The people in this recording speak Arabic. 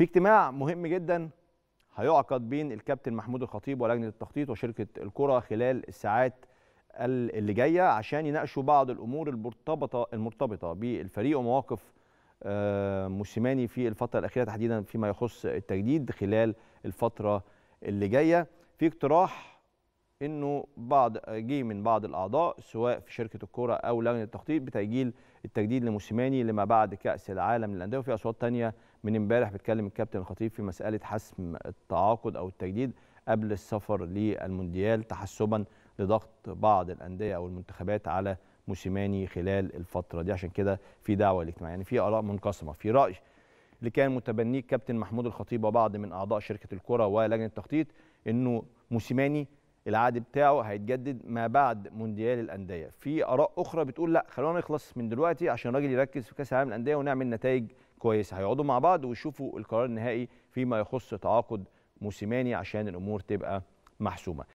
في اجتماع مهم جدا هيعقد بين الكابتن محمود الخطيب ولجنه التخطيط وشركه الكره خلال الساعات اللي جايه عشان يناقشوا بعض الامور المرتبطه المرتبطه بالفريق ومواقف آه، موسيماني في الفتره الاخيره تحديدا فيما يخص التجديد خلال الفتره اللي جايه في اقتراح انه بعض جه من بعض الاعضاء سواء في شركه الكوره او لجنه التخطيط بتاجيل التجديد لموسيماني لما بعد كاس العالم للانديه وفي اصوات ثانيه من امبارح بيتكلم الكابتن الخطيب في مساله حسم التعاقد او التجديد قبل السفر للمونديال تحسبا لضغط بعض الانديه او المنتخبات على موسيماني خلال الفتره دي عشان كده في دعوه الاجتماع يعني في اراء منقسمه في راي اللي كان متبنيه الكابتن محمود الخطيب وبعض من اعضاء شركه الكره ولجنه التخطيط انه موسيماني العقد بتاعه هيتجدد ما بعد مونديال الانديه في اراء اخرى بتقول لا خلونا نخلص من دلوقتي عشان الراجل يركز في كاس العالم الانديه ونعمل نتائج كويسه هيقعدوا مع بعض ويشوفوا القرار النهائي فيما يخص تعاقد موسيماني عشان الامور تبقى محسومه